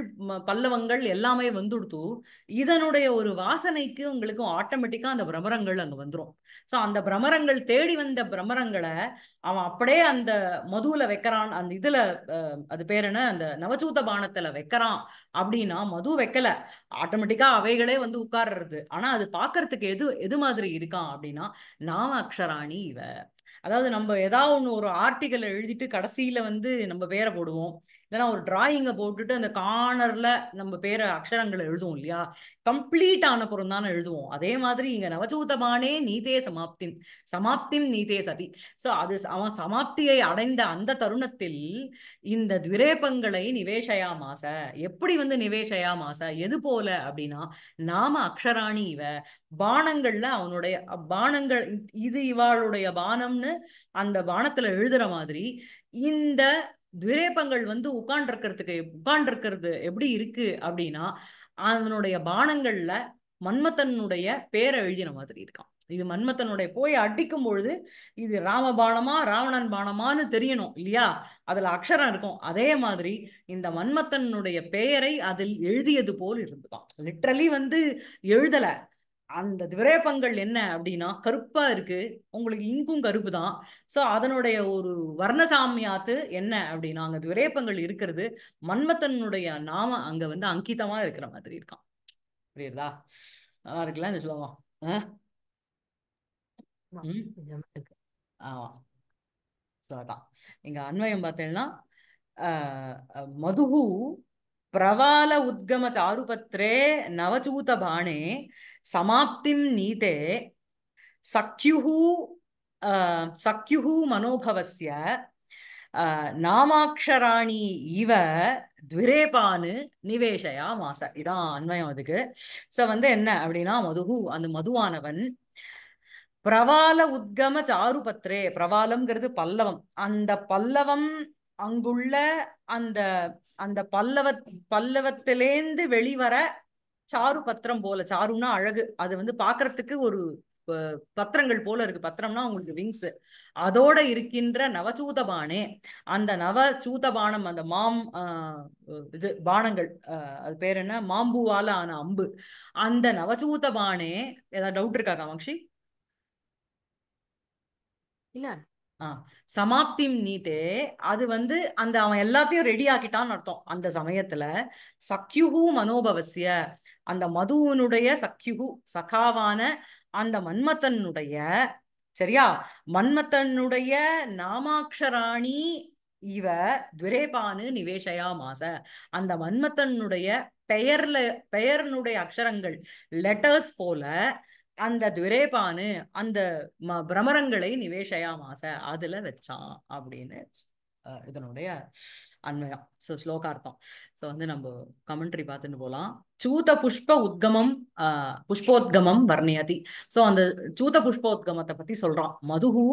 [SPEAKER 1] பல்லவங்கள் எல்லாமே வந்துடுத்து இதனுடைய ஒரு வாசனைக்கு உங்களுக்கு ஆட்டோமேட்டிக்கா அந்த பிரமரங்கள் அங்க வந்து வந்துடும் ஸோ அந்த பிரமரங்கள் தேடி வந்த பிரமரங்களை அவன் அப்படியே அந்த மதுவில் வைக்கிறான் அந்த இதுல அது பேர் என்ன அந்த நவச்சூத்த பானத்துல வைக்கிறான் அப்படின்னா மது வைக்கல ஆட்டோமேட்டிக்கா அவைகளே வந்து உட்கார்றது ஆனா அது பாக்குறதுக்கு எது எது மாதிரி இருக்கான் அப்படின்னா நாம அக்ஷராணி இவ அதாவது நம்ம ஏதாவது ஒன்று ஒரு ஆர்டிக்கல் எழுதிட்டு கடைசியில வந்து நம்ம பேரை போடுவோம் இல்லைன்னா ஒரு டிராயிங்கை போட்டுட்டு அந்த கார்னர்ல நம்ம பேர அக்ஷரங்களை எழுதுவோம் இல்லையா கம்ப்ளீட் ஆன பொருள் தானே எழுதுவோம் அதே மாதிரி இங்க நவஜூதமானே நீதே சமாப்தி சமாப்திம் நீதே சதி ஸோ அது அவன் சமாப்தியை அடைந்த அந்த தருணத்தில் இந்த துரேபங்களை நிவேஷயா மாச எப்படி வந்து நிவேஷயா மாச எது போல அப்படின்னா நாம அக்ஷராணி இவ பானங்கள்ல அவனுடைய பானங்கள் இது இவாளுடைய பானம்னு அந்த பானத்துல எழுதுற மாதிரி இந்த துரேபங்கள் வந்து உட்காண்டிருக்கிறதுக்கு உட்காண்டிருக்கிறது எப்படி இருக்கு அப்படின்னா அதனுடைய பானங்கள்ல மன்மத்தனுடைய பேரை எழுதின மாதிரி இருக்கான் இது மன்மத்தனுடைய போய் அடிக்கும் பொழுது இது ராம பானமா ராவணன் பானமானு தெரியணும் இல்லையா அதுல அக்ஷரம் இருக்கும் அதே மாதிரி இந்த மன்மத்தனுடைய பெயரை அதில் எழுதியது போல் இருந்துதான் லிட்ரலி வந்து எழுதலை அந்த விரேபங்கள் என்ன அப்படின்னா கருப்பா இருக்கு உங்களுக்கு இங்கும் கருப்பு தான் ஸோ அதனுடைய ஒரு வர்ணசாமியாத்து என்ன அப்படின்னா அங்க விரேபங்கள் இருக்கிறது மன்மத்தனுடைய நாம அங்க வந்து அங்கிதமா இருக்கிற மாதிரி இருக்கான் புரியுதா நல்லா இருக்குல்ல இந்த சுலோகம் ஆமா இங்க அண்மயம் பார்த்தேன்னா மதுகு பிரவால உத்கம சாருபத்ரே நவச்சூத பாணே சமாப்திம் நீதே சக்யுஹு சக்யுஹு மனோபவசிய நாமாட்சராணி இவ துவிரேபானு நிவேஷயா மாச இதான் அண்மையம் அதுக்கு ஸோ வந்து என்ன அப்படின்னா மதுகு அந்த மதுவானவன் பிரவால உத்கம சாருபத்ரே பிரவாலம்ங்கிறது பல்லவம் அந்த பல்லவம் அங்குள்ள அந்த அந்த பல்லவ பல்லவத்திலேந்து வெளிவர சாரு பத்திரம் போல சாருன்னா அழகு அது வந்து பாக்குறதுக்கு ஒரு பத்திரங்கள் போல இருக்கு பத்திரம்னா உங்களுக்கு விங்ஸ் அதோட இருக்கின்ற நவச்சூதபானே அந்த நவசூத பானம் அந்த மாம் இது பானங்கள் அது பேர் என்ன மாம்பூவால ஆன அம்பு அந்த நவசூத பானே ஏதாவது டவுட் இருக்கா காமாட்சி இல்ல சமாப்தி நீதே அது வந்து அந்த அவன் எல்லாத்தையும் ரெடி ஆக்கிட்டான்னு அர்த்தம் அந்த சமயத்துல சக்யுகு மனோபவசிய அந்த மதுவனுடைய சக்யுகு சகாவான அந்த மன்மத்தனுடைய சரியா மன்மத்தனுடைய நாமாட்சராணி இவ துரேபானு நிவேஷயா மாச அந்த மன்மத்தனுடைய பெயர்ல பெயர்னுடைய அக்ஷரங்கள் லெட்டர்ஸ் போல அந்த துரேபானு அந்த பிரமரங்களை நிவேஷயாமாச அதுல வச்சான் அப்படின்னு இதனுடைய அன்மயம் ஸோ ஸ்லோகார்த்தம் ஸோ வந்து நம்ம கமெண்ட்ரி பார்த்துட்டு போகலாம் சூத புஷ்ப உத்கமம் புஷ்போத்கமம் வர்ணியதி ஸோ அந்த சூத புஷ்போத்கமத்தை பத்தி சொல்றான் மதுகு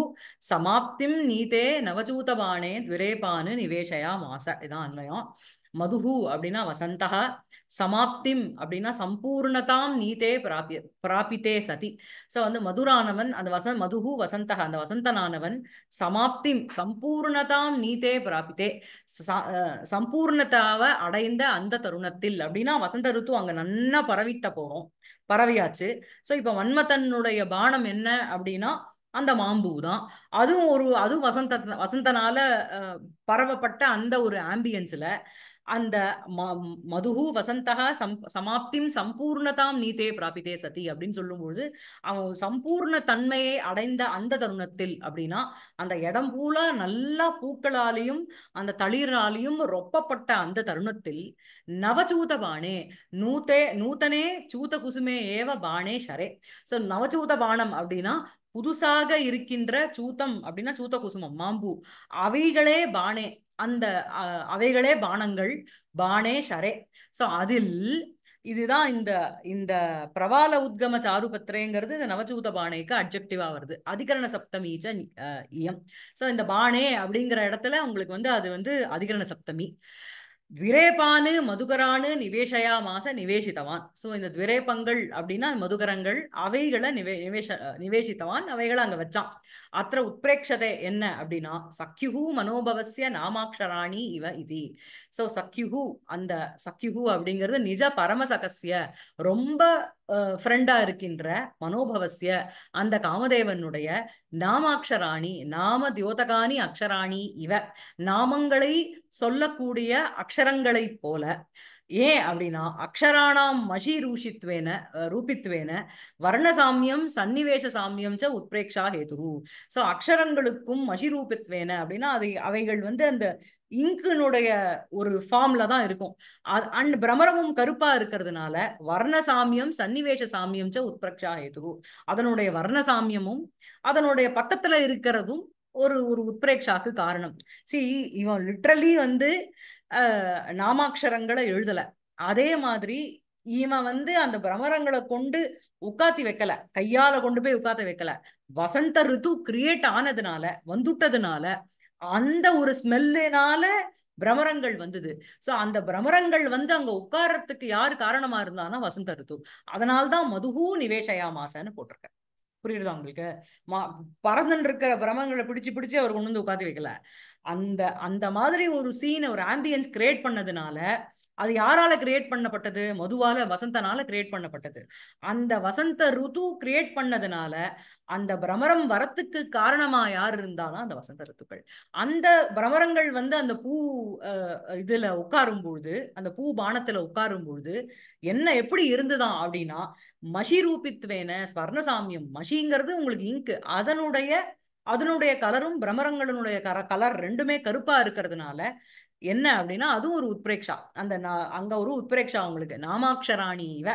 [SPEAKER 1] சமாப்திம் நீதே நவச்சூதபானே துரேபானு நிவேஷயா மாச இதான் அன்மயம் மதுகு அப்படின்னா வசந்தா சமாப்திம் அப்படின்னா சம்பூர்ணதாம் நீதே பிராபிய பிராபித்தே சதி ஸோ வந்து மதுரானவன் அந்த வச மதுகு வசந்தா அந்த வசந்தனானவன் சமாப்திம் சம்பூர்ணதாம் நீதே பிராபித்தே சம்பூர்ணத்தாவை அடைந்த அந்த தருணத்தில் அப்படின்னா வசந்த ருத்து அங்கே நன்னா பரவிட்ட போகும் பரவியாச்சு ஸோ இப்போ வன்மத்தனுடைய பானம் என்ன அப்படின்னா அந்த மாம்பூ தான் அதுவும் ஒரு அதுவும் வசந்த வசந்தனால பரவப்பட்ட அந்த ஒரு ஆம்பியன்ஸில் அந்த மதுகு வசந்தகா சம் சமாப்திம் சம்பூர்ணதாம் நீத்தே பிராபித்தே சதி அப்படின்னு சொல்லும்பொழுது அவன் சம்பூர்ண தன்மையை அடைந்த அந்த தருணத்தில் அப்படின்னா அந்த இடம் பூல நல்லா பூக்களாலையும் அந்த தளிராலையும் ரொப்பப்பட்ட அந்த தருணத்தில் நவச்சூத பாணே நூத்தே நூத்தனே சூத குசுமே ஏவ பாணே ஷரே ஸோ நவச்சூத பானம் அப்படின்னா புதுசாக இருக்கின்ற சூத்தம் அப்படின்னா சூத்த குசுமம் மாம்பூ அவைகளே பானே அந்த அவைகளே பானங்கள் பானே ஷரே ஸோ அதில் இதுதான் இந்த இந்த பிரபால உத்கம சாருபத்திரங்கிறது இந்த நவச்சூத பானைக்கு அப்ஜெக்டிவா வருது அதிகரண சப்தமி இயம் ஸோ இந்த பானே அப்படிங்கிற இடத்துல உங்களுக்கு வந்து அது வந்து அதிகரண சப்தமி துவிரேபானு மதுகரானு நிவேஷயா மாச நிவேசித்தவான் ஸோ இந்த துவேபங்கள் அப்படின்னா மதுகரங்கள் அவைகளை நிவே நிவேஷ நிவேசித்தவான் அவைகளை அங்கே வச்சான் அத்த உத்பிரேட்சதை என்ன அப்படின்னா சக்யுகு மனோபவசிய நாமாட்சராணி இவ இது ஸோ சக்யுகு அந்த சக்யுகு அப்படிங்கிறது நிஜ பரமசகசிய ரொம்ப ஃப்ரெண்டா இருக்கின்ற மனோபவசிய அந்த காமதேவனுடைய நாமாட்சராணி நாம தியோதகானி அக்ஷராணி இவ நாமங்களை சொல்லக்கூடிய அக்ஷரங்களைப் போல ஏன் அப்படின்னா அக்ஷராணாம் மஷி ரூஷித்வேன ரூபித்வேன வர்ணசாமியம் சன்னிவேச சாமியம் ச உத்பிரேக்ஷா ஹேதுரு ஸோ அக்ஷரங்களுக்கும் மஷி ரூபித்வேன அப்படின்னா அது அவைகள் வந்து அந்த இங்குனுடைய ஒரு ஃபார்ம்ல தான் இருக்கும் அது அண்ட் பிரமரமும் கருப்பா இருக்கிறதுனால வர்ணசாமியம் சன்னிவேச சாமியம் ச உத்ரக்ஷா ஹேதுகு அதனுடைய வர்ணசாமியமும் அதனுடைய பக்கத்துல இருக்கிறதும் ஒரு ஒரு உத்பிரேக்ஷாக்கு காரணம் சி இவன் லிட்ரலி வந்து நாமாட்சரங்களை எழுதல அதே மாதிரி இவன் வந்து அந்த பிரமரங்களை கொண்டு உட்காத்தி வைக்கல கையால கொண்டு போய் உட்காத்தி வைக்கல வசந்த ரித்து கிரியேட் ஆனதுனால வந்துட்டதுனால அந்த ஒரு ஸ்மெல்லினால பிரமரங்கள் வந்தது சோ அந்த பிரமரங்கள் வந்து அங்க உட்காரத்துக்கு யாரு காரணமா இருந்தான்னா வசந்த ரித்து அதனால்தான் நிவேஷயா மாசன்னு போட்டிருக்க புரியுறதா உங்களுக்கு மா பறந்துன்னு இருக்கிற பிரமங்களை பிடிச்சு பிடிச்சு அவர் கொண்டு வந்து உட்காந்து வைக்கல அந்த அந்த மாதிரி ஒரு சீனை ஒரு ஆம்பியன்ஸ் கிரியேட் பண்ணதுனால அது யாரால கிரியேட் பண்ணப்பட்டது மதுவால வசந்தனால கிரியேட் பண்ணப்பட்டது அந்த வசந்த ருத்து கிரியேட் பண்ணதுனால அந்த பிரமரம் வரத்துக்கு காரணமா யார் இருந்தாலும் அந்த வசந்த ருத்துக்கள் அந்த பிரமரங்கள் வந்து அந்த பூ இதுல உட்காரும் பொழுது அந்த பூ பானத்துல உட்காரும் பொழுது என்ன எப்படி இருந்துதான் அப்படின்னா மஷி ரூபித்வேன ஸ்வர்ணசாமியம் மஷிங்கிறது உங்களுக்கு இங்கு அதனுடைய அதனுடைய கலரும் பிரமரங்களுடைய கர கலர் ரெண்டுமே கருப்பாக இருக்கிறதுனால என்ன அப்படின்னா அதுவும் ஒரு உத்பிரேக்ஷா அந்த அங்க ஒரு உத்பிரேக்ஷா அவங்களுக்கு இவ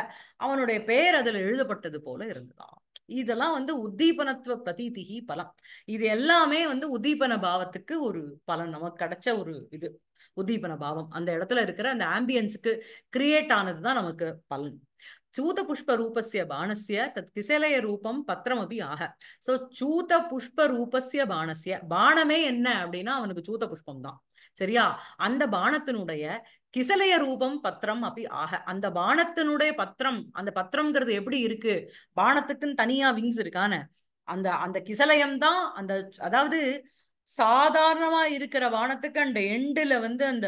[SPEAKER 1] அவனுடைய பெயர் அதில் எழுதப்பட்டது போல இருந்ததான் இதெல்லாம் வந்து உத்தீபனத்துவ பிரதீதிகி பலம் இது எல்லாமே வந்து உத்தீபன பாவத்துக்கு ஒரு பலன் நமக்கு கிடைச்ச ஒரு இது உத்தீபன பாவம் அந்த இடத்துல இருக்கிற அந்த ஆம்பியன்ஸுக்கு கிரியேட் ஆனது தான் நமக்கு பலன் சூதபுஷ்பரூபஸ்ய பானஸ்ய தத் கிசலய ரூபம் பத்திரமபி ஆக சோ சூத புஷ்ப ரூபஸ்ய பானஸ்ய பானமே என்ன அப்படின்னா அவனுக்கு சூத புஷ்பம் தான் சரியா அந்த பானத்தினுடைய கிசலைய ரூபம் பத்திரம் அப்படி ஆக அந்த பானத்தினுடைய பத்திரம் அந்த பத்திரம்ங்கிறது எப்படி இருக்கு பானத்துக்குன்னு தனியா விங்ஸ் இருக்கான அந்த அந்த கிசலயம் தான் அந்த அதாவது சாதாரணமா இருக்கிற வானத்துக்கு அந்த எண்டுல வந்து அந்த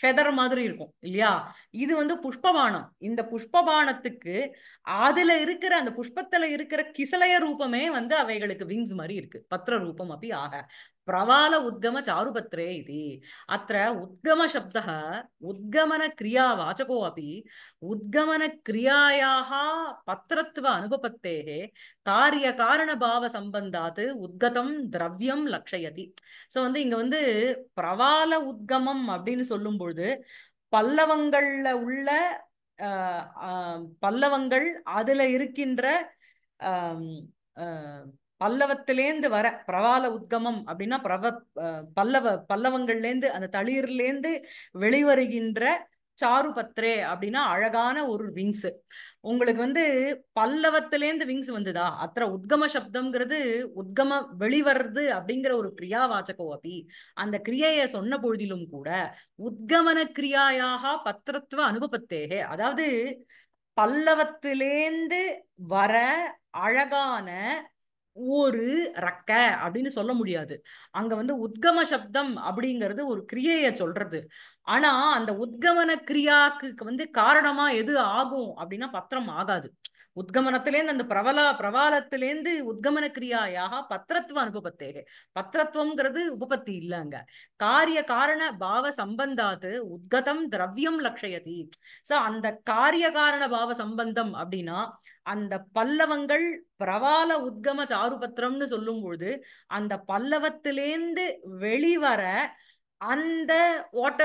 [SPEAKER 1] ஃபெதர் மாதிரி இருக்கும் இல்லையா இது வந்து புஷ்பவானம் இந்த புஷ்பவானத்துக்கு அதுல இருக்கிற அந்த புஷ்பத்துல இருக்கிற கிசலைய ரூபமே வந்து அவைகளுக்கு விங்ஸ் மாதிரி இருக்கு பத்திர ரூபம் அப்படி ஆக பிரவால உத்கம சாருபத்திரே இது அத்த உத்கம சப்த உத்கமன கிரியா வாசகோ அப்படி உத்கமன கிரியாயாக பத்திரத்துவ அனுபபத்தேகே காரிய காரண பாவ சம்பந்தாத்து உத்கதம் திரவியம் லட்சயதி ஸோ வந்து இங்க வந்து பிரவால உத்கமம் அப்படின்னு சொல்லும் பொழுது பல்லவங்கள்ல உள்ள பல்லவங்கள் அதுல இருக்கின்ற பல்லவத்திலேந்து வர பிரவால உத்கமம் அப்படின்னா பிரவ பல்லவ பல்லவங்கள்லேருந்து அந்த தளிர்லேருந்து வெளிவருகின்ற சாரு பத்ரே அப்படின்னா அழகான ஒரு விங்ஸ் உங்களுக்கு வந்து பல்லவத்திலேந்து விங்ஸ் வந்துதா அத்த உத்கம சப்தம்ங்கிறது உத்கம வெளிவருது அப்படிங்கிற ஒரு கிரியா வாச்சகோ அப்படி அந்த கிரியையை சொன்ன பொழுதிலும் கூட உத்கமன கிரியாயாக பத்திரத்துவ அனுபவத்தேகே அதாவது பல்லவத்திலேந்து வர அழகான ஒரு ரக்க அப்படின்னு சொல்ல முடியாது அங்க வந்து உத்கம சப்தம் அப்படிங்கிறது ஒரு கிரியைய சொல்றது ஆனா அந்த உத்கமன கிரியாக்கு வந்து காரணமா எது ஆகும் அப்படின்னா பத்திரம் ஆகாது உத்கமனத்திலேந்து அந்த பிரபலா பிரபாலத்திலேருந்து உத்கமன கிரியாயாக பத்திரத்துவ அனுபவத்தேக பத்திரத்துவம்ங்கிறது உபபத்தி இல்லைங்க காரிய காரண பாவ சம்பந்தாத்து உத்கதம் திரவியம் லட்சயதி சோ அந்த காரிய காரண பாவ சம்பந்தம் அப்படின்னா அந்த பல்லவங்கள் பிரவால உத்கம சாருபத்திரம்னு சொல்லும் பொழுது அந்த பல்லவத்திலேந்து வெளிவர அந்த வாட்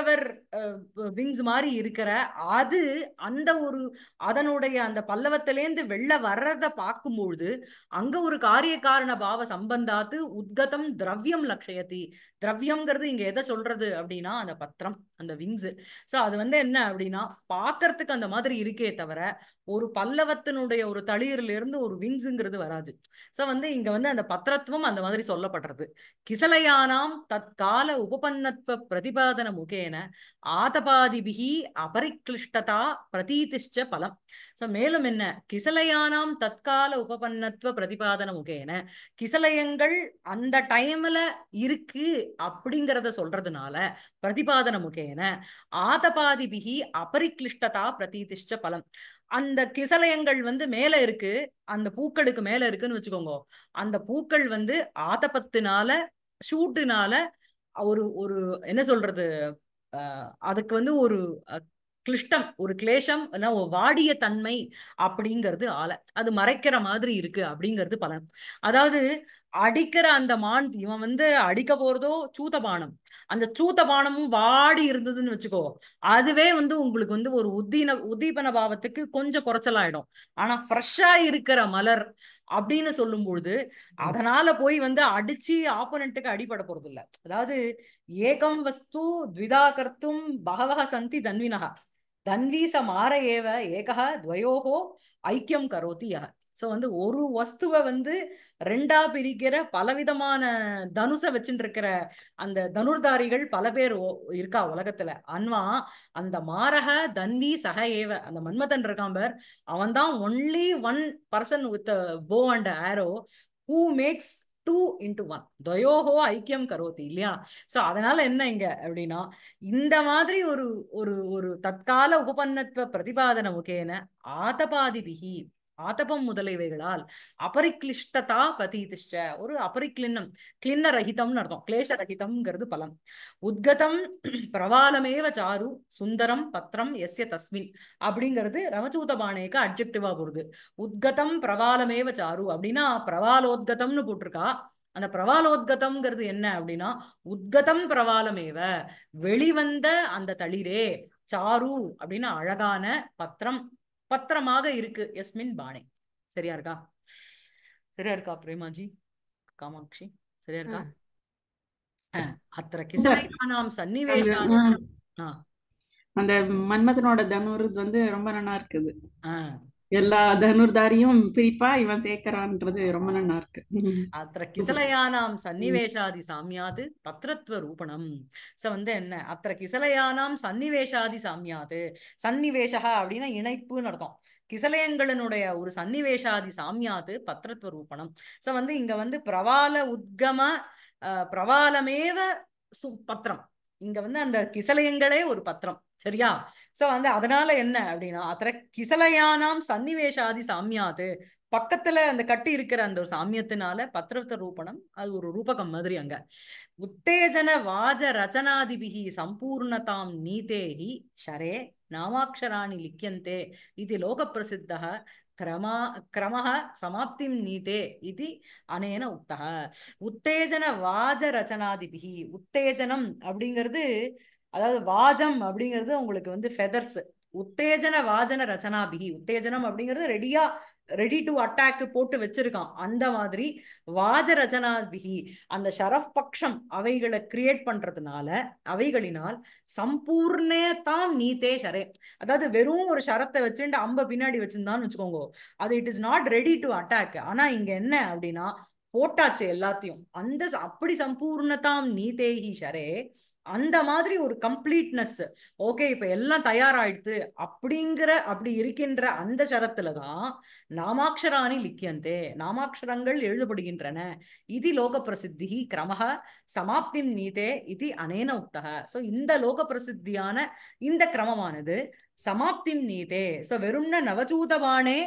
[SPEAKER 1] விங்ஸ் மாதிரி இருக்கிற அது அந்த ஒரு அதனுடைய அந்த பல்லவத்திலேருந்து வெளில வர்றத பார்க்கும்பொழுது அங்க ஒரு காரிய காரண பாவ சம்பந்தாத்து உத்கதம் திரவியம் லட்சயத்தி திரவியம்ங்கிறது இங்க எதை சொல்றது அப்படின்னா அந்த பத்திரம் அந்த விங்ஸு ஸோ அது வந்து என்ன அப்படின்னா பாக்கிறதுக்கு அந்த மாதிரி இருக்கே தவிர ஒரு பல்லவத்தினுடைய ஒரு தளியர்ல இருந்து ஒரு விங்ஸுங்கிறது வராது சோ வந்து இங்க வந்து அந்த பத்திரத்துவம் அந்த மாதிரி சொல்லப்படுறது கிசலையானாம் தற்கால உபபன்னத்வ பிரதிபாதன முகேன ஆதபாதிபிகி அபரிக்ளிஷ்டதா பிரதீதிஷ்ட பலம் ஸோ மேலும் என்ன கிசலையானாம் தற்கால உபபன்னத்வ பிரதிபாதன முகேன கிசலையங்கள் அந்த டைம்ல இருக்கு அப்படிங்கிறத சொல்றதுனால பிரதிபாதன முகேன பிகி அபரிக்ளிஷ்டதா பிரதீதிஷ்ட பலம் அந்த கிசலயங்கள் வந்து மேல இருக்கு அந்த பூக்களுக்கு மேல இருக்குன்னு வச்சுக்கோங்க அந்த பூக்கள் வந்து ஆதபத்தினால சூட்டுனால ஒரு ஒரு என்ன சொல்றது அதுக்கு வந்து ஒரு கிளிஷ்டம் ஒரு கிளேஷம் இல்லை வாடிய தன்மை அப்படிங்கிறது ஆலை அது மறைக்கிற மாதிரி இருக்கு அப்படிங்கிறது பலன் அதாவது அடிக்கிற அந்த மான் இவன் வந்து அடிக்க போறதோ சூத்த பானம் அந்த சூத்த பானமும் வாடி இருந்ததுன்னு வச்சுக்கோ அதுவே வந்து உங்களுக்கு வந்து ஒரு உத்தீன உத்தீபன பாவத்துக்கு கொஞ்சம் குறைச்சலாயிடும் ஆனா ஃப்ரெஷ்ஷா இருக்கிற மலர் அப்படின்னு சொல்லும் பொழுது அதனால போய் வந்து அடிச்சு ஆப்போனண்ட்டுக்கு அடிபட போறது இல்ல அதாவது ஏகம் வஸ்து த்விதா கர்த்தும் பகவக சந்தி தன்வினகா தன்வீச மாற ஏவ ஏகா துவயோகோ ஐக்கியம் கரோதி யார் ஸோ வந்து ஒரு வஸ்துவை வந்து ரெண்டா பிரிக்கிற பலவிதமான தனுசை வச்சுட்டு இருக்கிற அந்த தனுர்தாரிகள் பல பேர் இருக்கா உலகத்துல அன்வா அந்த மாரக தன்வி சக ஏவ அந்த மன்மதன் இருக்காம்பர் அவன் தான் only one person with bow and arrow who makes two into one துவயோகோ ஐக்கியம் கரோத்தி இல்லையா ஸோ அதனால என்ன இங்க அப்படின்னா இந்த மாதிரி ஒரு ஒரு ஒரு தற்கால உபபன்னத்துவ பிரதிபாதன முகேன ஆதபாதிபிகி ஆதபம் முதலியவைகளால் அபரிக்ளிஷ்டதா பதீதிஷ்ட ஒரு அபரிக்ளின்னம் கிளின்ன ரஹிதம்னு அர்த்தம் கிளேஷ ரஹிதம்ங்கிறது பலம் உத்கதம் பிரவாலமேவ சாரு சுந்தரம் பத்ரம் எஸ்ய தஸ்மின் அப்படிங்கிறது ரமச்சூத பானைக்கு அப்ஜெக்டிவா போடுது உத்கதம் பிரவாலமேவ சாரு அப்படின்னா பிரவாலோத்கதம்னு போட்டிருக்கா அந்த பிரவாலோத்கதம்ங்கிறது என்ன அப்படின்னா உத்கதம் பிரவாலமேவ வெளிவந்த அந்த தளிரே சாரு அப்படின்னு அழகான பத்திரம் பத்திரமாக இருக்கு எஸ்மின் பானை சரியா இருக்கா சரியா இருக்கா பிரேமாஜி காமாட்சி சரியா இருக்கா அத்திர கிசரைக்கானாம் சன்னிவேஷான அந்த மன்மதனோட தனுருது வந்து ரொம்ப நல்லா இருக்குது எல்லா தனுர்தாரியும் பிரிப்பா இவன் சேர்க்கறான்றது ரொம்ப நல்லா இருக்கு அத்திர கிசலையானாம் சன்னிவேஷாதி சாமியாது தத்ரத்வ ரூபணம் சோ வந்து என்ன அத்திர கிசலையானாம் சன்னிவேஷாதி சாமியாது சன்னிவேஷா அப்படின்னா இணைப்புன்னு அர்த்தம் கிசலயங்களினுடைய ஒரு சன்னிவேஷாதி சாமியாது பத்திரத்துவ ரூபணம் சோ வந்து இங்க வந்து பிரவால உத்கம பிரவாலமேவ சு பத்திரம் இங்க வந்து அந்த கிசலயங்களே ஒரு பத்திரம் சரியா சோ வந்து அதனால என்ன அப்படின்னா அத்தனை கிசலையானாம் சன்னிவேஷாதி சாமியாது பக்கத்துல அந்த கட்டி இருக்கிற அந்த ஒரு சாமியத்தினால பத்திரத்த ரூபணம் அது ஒரு ரூபகம் மாதிரி அங்க உத்தேஜன வாஜ ரச்சனாதிபிகி சம்பூர்ணதாம் நீதேகி ஷரே நாமாட்சராணி லிக்கியந்தே இது லோக பிரசித்த கிரமா கிரம சமாப்திம் நீதே இது அனேன உத்தக உத்தேஜன வாஜ ரச்சனாதிபிகி உத்தேஜனம் அப்படிங்கிறது அதாவது வாஜம் அப்படிங்கிறது உங்களுக்கு வந்து ஃபெதர்ஸ் உத்தேஜன வாஜன ரச்சனாபிகி உத்தேஜனம் அப்படிங்கிறது ரெடியா ரெடி டு அட்டாக் போட்டு வச்சிருக்கான் அந்த மாதிரி வாஜ ரச்சனாபிகி அந்த ஷரஃப் பக்ஷம் அவைகளை கிரியேட் பண்றதுனால அவைகளினால் சம்பூர்ணே தான் நீத்தே ஷரே அதாவது வெறும் ஒரு ஷரத்தை வச்சுட்டு அம்ப பின்னாடி வச்சிருந்தான்னு வச்சுக்கோங்க அது it is not ready to attack ஆனா இங்க என்ன அப்படின்னா போட்டாச்சு எல்லாத்தையும் அந்த அப்படி சம்பூர்ணதாம் நீதேகி ஷரே அந்த மாதிரி ஒரு கம்ப்ளீட்னஸ் ஓகே இப்ப எல்லாம் தயாராயிடுத்து அப்படிங்கிற அப்படி இருக்கின்ற அந்த சரத்துல தான் நாமாட்சராணி லிக்கியந்தே நாமாட்சரங்கள் எழுதப்படுகின்றன இது லோக பிரசித்தி கிரமக சமாப்தி நீதே இது அனேன உத்தக ஸோ இந்த லோக பிரசித்தியான இந்த கிரமமானது சமாப்தி நீதே ஸோ வெறும்ன நவஜூதவானே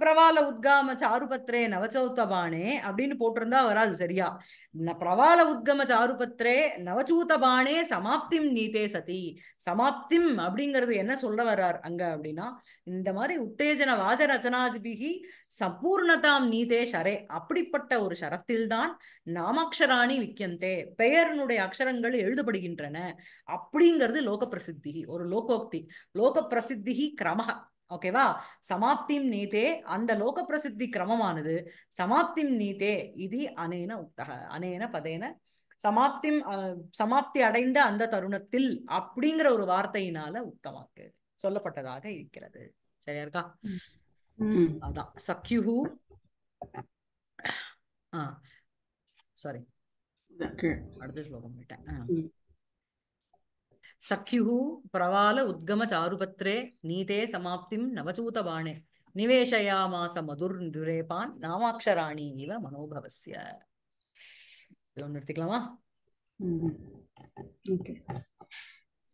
[SPEAKER 1] பிரவால உத்காம சாருபத்ரே நவச்சௌத்தபானே அப்படின்னு போட்டிருந்தா வராது சரியா பிரவால உத்கம சாருபத்ரே நவச்சூத்தபானே சமாப்திம் நீதே சதி சமாப்திம் அப்படிங்கிறது என்ன சொல்ல வர்றார் அங்க அப்படின்னா இந்த மாதிரி உத்தேஜன வாஜ ரச்சனாதிபிகி சம்பூர்ணதாம் நீதே ஷரே அப்படிப்பட்ட ஒரு ஷரத்தில்தான் தான் நாமாட்சராணி விக்கியந்தே பெயருனுடைய அக்ஷரங்கள் எழுதப்படுகின்றன அப்படிங்கிறது லோக பிரசித்தி ஒரு லோகோக்தி லோக பிரசித்தி கிரம ஓகேவா சமாப்திம் நீதே அந்த லோக பிரசித்தி கிரமமானது சமாப்திம் நீதே இது அனேன உத்தக அனேன பதேன சமாப்திம் சமாப்தி அடைந்த அந்த தருணத்தில் அப்படிங்கிற ஒரு வார்த்தையினால உத்தமாக்கு சொல்லப்பட்டதாக இருக்கிறது சரியா இருக்கா அதான் சக்யுஹு சாரி அடுத்த ஸ்லோகம் போயிட்டேன் సఖ్యు ప్రవాల ఉద్గమ చారుపత్రే నీతే సమాప్తిం నవచూతబాణే నివేశయామాస మధుర్దురేపాన్ నామాక్షరాణి ఇవ మనోభవస్య எடுத்துக்கலாமா ஓகே